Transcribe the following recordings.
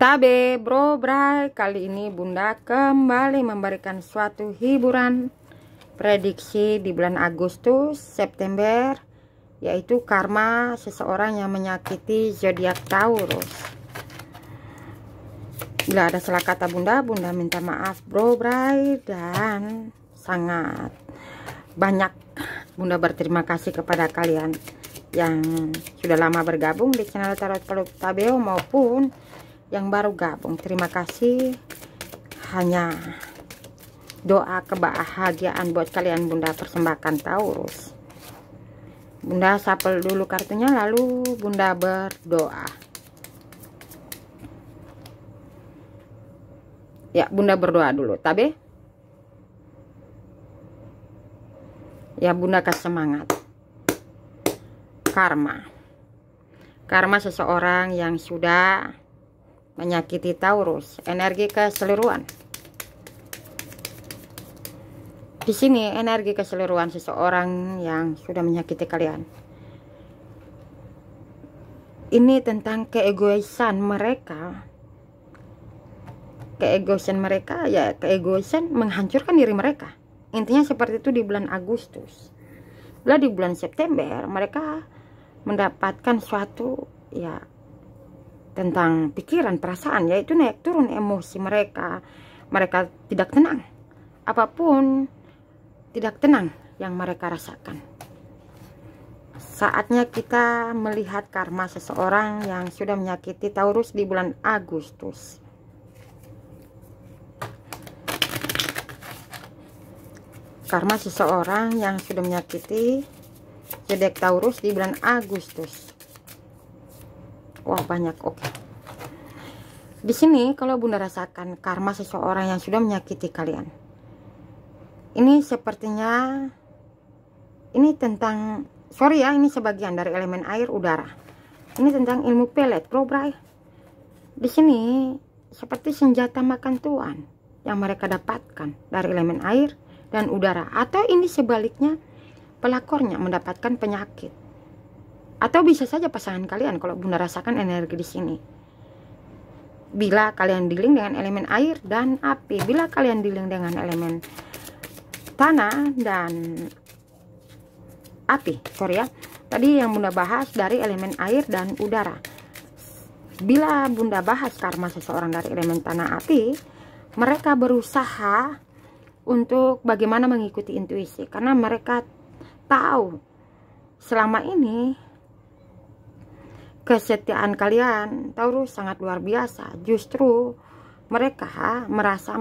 Tabe Bro Bray kali ini Bunda kembali memberikan suatu hiburan prediksi di bulan Agustus September yaitu karma seseorang yang menyakiti zodiak Taurus bila ada salah kata Bunda Bunda minta maaf Bro Bray dan sangat banyak Bunda berterima kasih kepada kalian yang sudah lama bergabung di channel Tarot Peluk Tabeo maupun yang baru gabung terima kasih hanya doa kebahagiaan buat kalian bunda persembahkan Taurus bunda sapel dulu kartunya lalu bunda berdoa ya bunda berdoa dulu tapi ya bunda kasih semangat karma karma seseorang yang sudah menyakiti Taurus, energi keseluruhan. Di sini energi keseluruhan seseorang yang sudah menyakiti kalian. Ini tentang keegoisan mereka. Keegoisan mereka ya keegoisan menghancurkan diri mereka. Intinya seperti itu di bulan Agustus. lah di bulan September mereka mendapatkan suatu ya tentang pikiran, perasaan, yaitu naik turun emosi mereka. Mereka tidak tenang. Apapun tidak tenang yang mereka rasakan. Saatnya kita melihat karma seseorang yang sudah menyakiti Taurus di bulan Agustus. Karma seseorang yang sudah menyakiti zodiak Taurus di bulan Agustus wah banyak oke okay. di sini kalau bunda rasakan karma seseorang yang sudah menyakiti kalian ini sepertinya ini tentang sorry ya ini sebagian dari elemen air udara ini tentang ilmu pelet kobra di sini seperti senjata makan tuan yang mereka dapatkan dari elemen air dan udara atau ini sebaliknya pelakornya mendapatkan penyakit atau bisa saja pasangan kalian kalau Bunda rasakan energi di sini. Bila kalian dealing dengan elemen air dan api, bila kalian dealing dengan elemen tanah dan api, sorry ya. Tadi yang Bunda bahas dari elemen air dan udara. Bila Bunda bahas karma seseorang dari elemen tanah api, mereka berusaha untuk bagaimana mengikuti intuisi karena mereka tahu selama ini kesetiaan kalian Taurus sangat luar biasa justru mereka merasa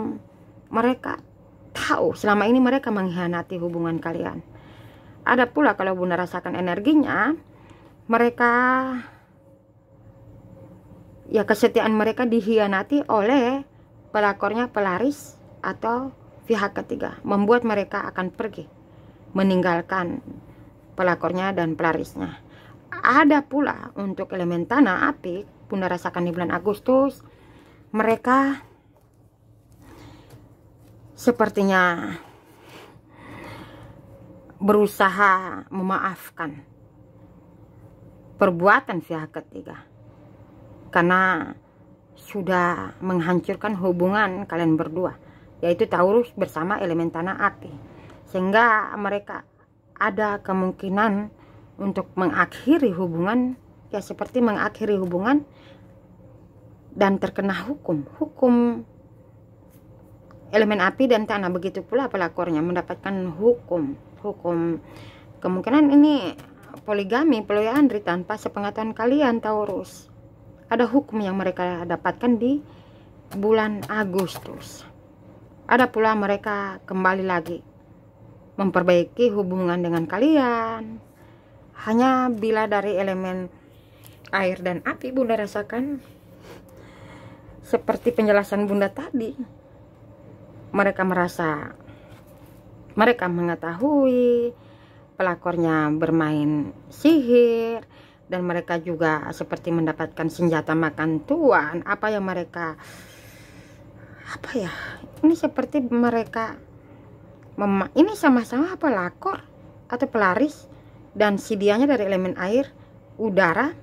mereka tahu selama ini mereka mengkhianati hubungan kalian ada pula kalau bunda rasakan energinya mereka ya kesetiaan mereka dihianati oleh pelakornya pelaris atau pihak ketiga membuat mereka akan pergi meninggalkan pelakornya dan pelarisnya ada pula untuk elemen tanah api, Bunda rasakan di bulan Agustus, mereka sepertinya berusaha memaafkan perbuatan pihak ketiga karena sudah menghancurkan hubungan kalian berdua yaitu Taurus bersama elemen tanah api sehingga mereka ada kemungkinan untuk mengakhiri hubungan ya seperti mengakhiri hubungan dan terkena hukum hukum elemen api dan tanah begitu pula pelakornya mendapatkan hukum hukum kemungkinan ini poligami poliandri tanpa sepengetahuan kalian Taurus ada hukum yang mereka dapatkan di bulan Agustus ada pula mereka kembali lagi memperbaiki hubungan dengan kalian hanya bila dari elemen air dan api bunda rasakan seperti penjelasan bunda tadi mereka merasa mereka mengetahui pelakornya bermain sihir dan mereka juga seperti mendapatkan senjata makan tuan apa yang mereka apa ya ini seperti mereka mema ini sama-sama pelakor atau pelaris dan sidianya dari elemen air udara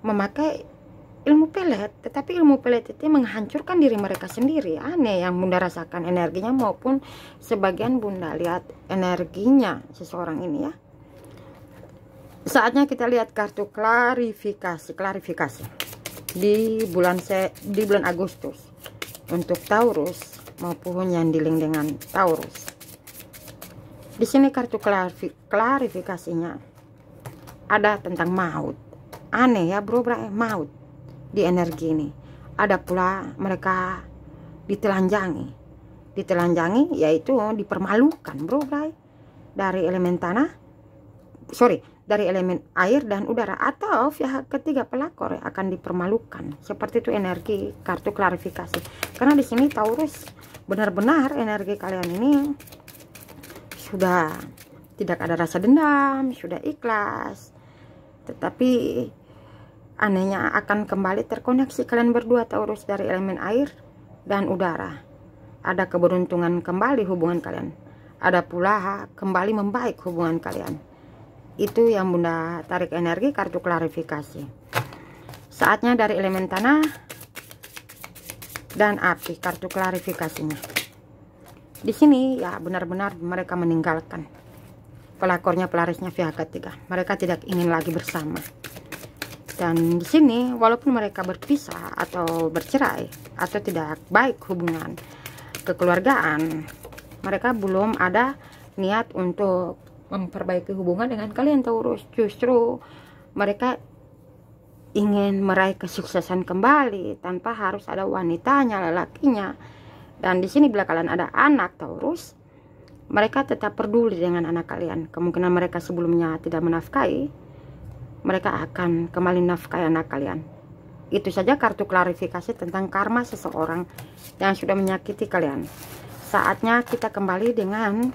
memakai ilmu pelet tetapi ilmu pelet itu menghancurkan diri mereka sendiri aneh yang bunda rasakan energinya maupun sebagian bunda lihat energinya seseorang ini ya saatnya kita lihat kartu klarifikasi klarifikasi di bulan se di bulan Agustus untuk Taurus maupun yang diling dengan Taurus di sini kartu klarifikasinya ada tentang maut. Aneh ya bro, bro eh, maut di energi ini. Ada pula mereka ditelanjangi. Ditelanjangi yaitu dipermalukan bro, bro eh. dari elemen tanah. Sorry, dari elemen air dan udara atau pihak ketiga pelakor akan dipermalukan. Seperti itu energi kartu klarifikasi. Karena di sini Taurus benar-benar energi kalian ini sudah tidak ada rasa dendam sudah ikhlas tetapi anehnya akan kembali terkoneksi kalian berdua Taurus dari elemen air dan udara ada keberuntungan kembali hubungan kalian ada pula kembali membaik hubungan kalian itu yang bunda tarik energi kartu klarifikasi saatnya dari elemen tanah dan api kartu klarifikasinya di sini ya benar-benar mereka meninggalkan pelakornya pelarisnya pihak ketiga mereka tidak ingin lagi bersama dan di sini walaupun mereka berpisah atau bercerai atau tidak baik hubungan kekeluargaan mereka belum ada niat untuk memperbaiki hubungan dengan kalian Taurus justru mereka ingin meraih kesuksesan kembali tanpa harus ada wanitanya lelakinya dan di sini bila kalian ada anak Taurus, mereka tetap peduli dengan anak kalian. Kemungkinan mereka sebelumnya tidak menafkahi, mereka akan kembali nafkahi anak kalian. Itu saja kartu klarifikasi tentang karma seseorang yang sudah menyakiti kalian. Saatnya kita kembali dengan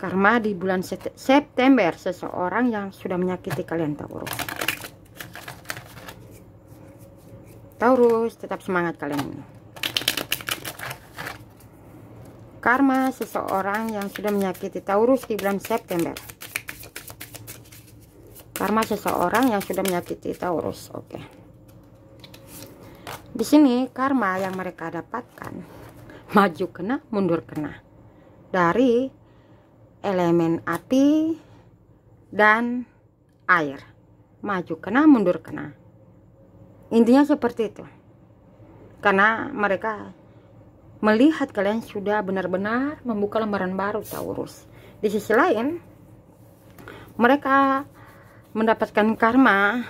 karma di bulan September seseorang yang sudah menyakiti kalian Taurus. Taurus, tetap semangat kalian. karma seseorang yang sudah menyakiti Taurus di bulan September karma seseorang yang sudah menyakiti Taurus oke di sini karma yang mereka dapatkan maju kena mundur kena dari elemen api dan air maju kena mundur kena intinya seperti itu karena mereka melihat kalian sudah benar-benar membuka lembaran baru Taurus di sisi lain mereka mendapatkan karma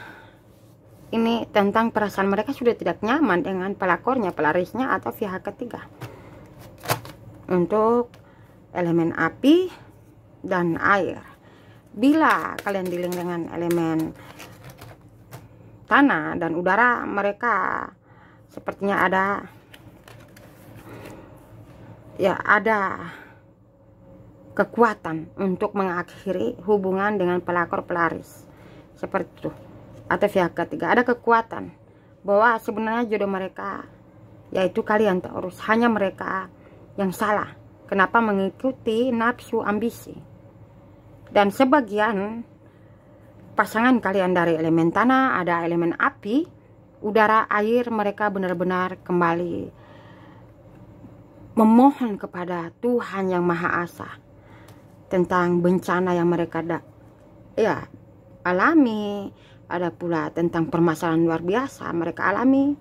ini tentang perasaan mereka sudah tidak nyaman dengan pelakornya, pelarisnya atau pihak ketiga untuk elemen api dan air bila kalian dealing dengan elemen tanah dan udara mereka sepertinya ada ya ada kekuatan untuk mengakhiri hubungan dengan pelakor pelaris seperti itu atau pihak ketiga ada kekuatan bahwa sebenarnya jodoh mereka yaitu kalian terus hanya mereka yang salah kenapa mengikuti nafsu ambisi dan sebagian pasangan kalian dari elemen tanah ada elemen api udara air mereka benar-benar kembali memohon kepada Tuhan yang Maha Asa tentang bencana yang mereka da ya alami ada pula tentang permasalahan luar biasa mereka alami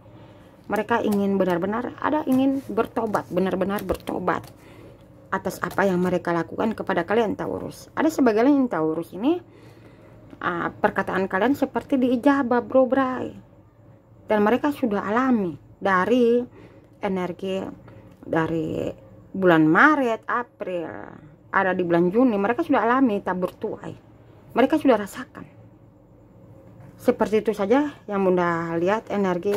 mereka ingin benar-benar ada ingin bertobat benar-benar bertobat atas apa yang mereka lakukan kepada kalian Taurus ada sebagian yang Taurus ini perkataan kalian seperti diijabah bro bray dan mereka sudah alami dari energi dari bulan Maret, April, ada di bulan Juni, mereka sudah alami tabur tuai. Mereka sudah rasakan. Seperti itu saja yang Bunda lihat energi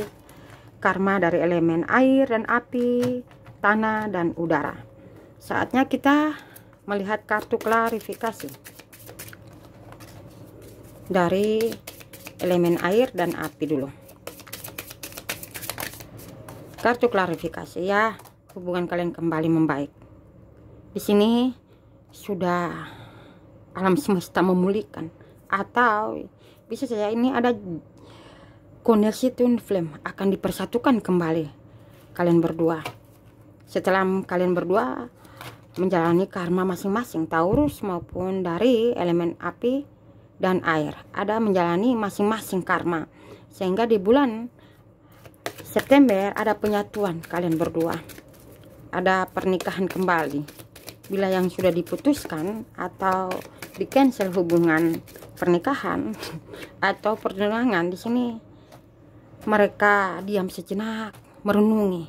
karma dari elemen air dan api, tanah dan udara. Saatnya kita melihat kartu klarifikasi dari elemen air dan api dulu. Kartu klarifikasi ya hubungan kalian kembali membaik. Di sini sudah alam semesta memulihkan atau bisa saja ini ada koneksi twin flame akan dipersatukan kembali kalian berdua. Setelah kalian berdua menjalani karma masing-masing Taurus maupun dari elemen api dan air ada menjalani masing-masing karma sehingga di bulan September ada penyatuan kalian berdua ada pernikahan kembali bila yang sudah diputuskan atau di cancel hubungan pernikahan atau pertunangan di sini mereka diam sejenak merenungi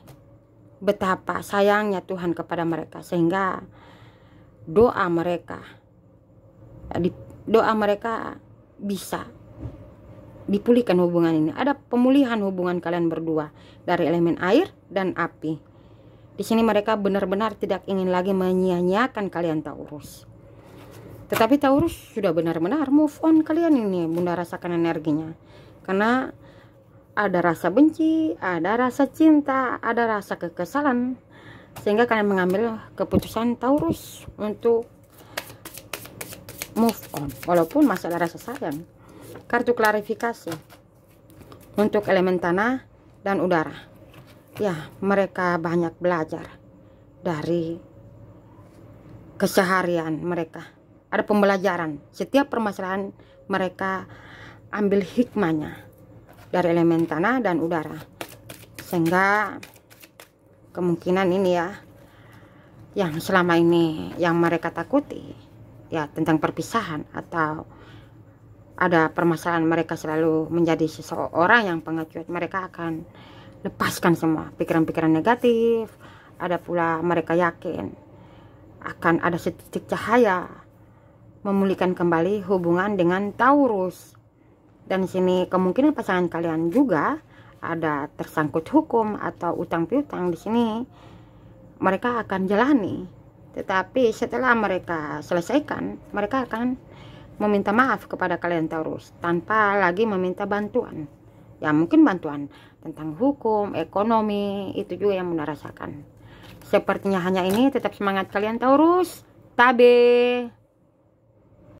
betapa sayangnya Tuhan kepada mereka sehingga doa mereka doa mereka bisa dipulihkan hubungan ini. Ada pemulihan hubungan kalian berdua dari elemen air dan api. Di sini mereka benar-benar tidak ingin lagi menyia-nyiakan kalian Taurus. Tetapi Taurus sudah benar-benar move on kalian ini, Bunda rasakan energinya. Karena ada rasa benci, ada rasa cinta, ada rasa kekesalan. Sehingga kalian mengambil keputusan Taurus untuk move on. Walaupun masih ada rasa sayang. Kartu klarifikasi untuk elemen tanah dan udara ya mereka banyak belajar dari keseharian mereka ada pembelajaran setiap permasalahan mereka ambil hikmahnya dari elemen tanah dan udara sehingga kemungkinan ini ya yang selama ini yang mereka takuti ya tentang perpisahan atau ada permasalahan mereka selalu menjadi seseorang yang pengecut mereka akan lepaskan semua pikiran-pikiran negatif ada pula mereka yakin akan ada setitik cahaya memulihkan kembali hubungan dengan Taurus dan sini kemungkinan pasangan kalian juga ada tersangkut hukum atau utang piutang di sini mereka akan jalani tetapi setelah mereka selesaikan mereka akan meminta maaf kepada kalian Taurus tanpa lagi meminta bantuan ya mungkin bantuan tentang hukum ekonomi itu juga yang bunda rasakan sepertinya hanya ini tetap semangat kalian terus tabe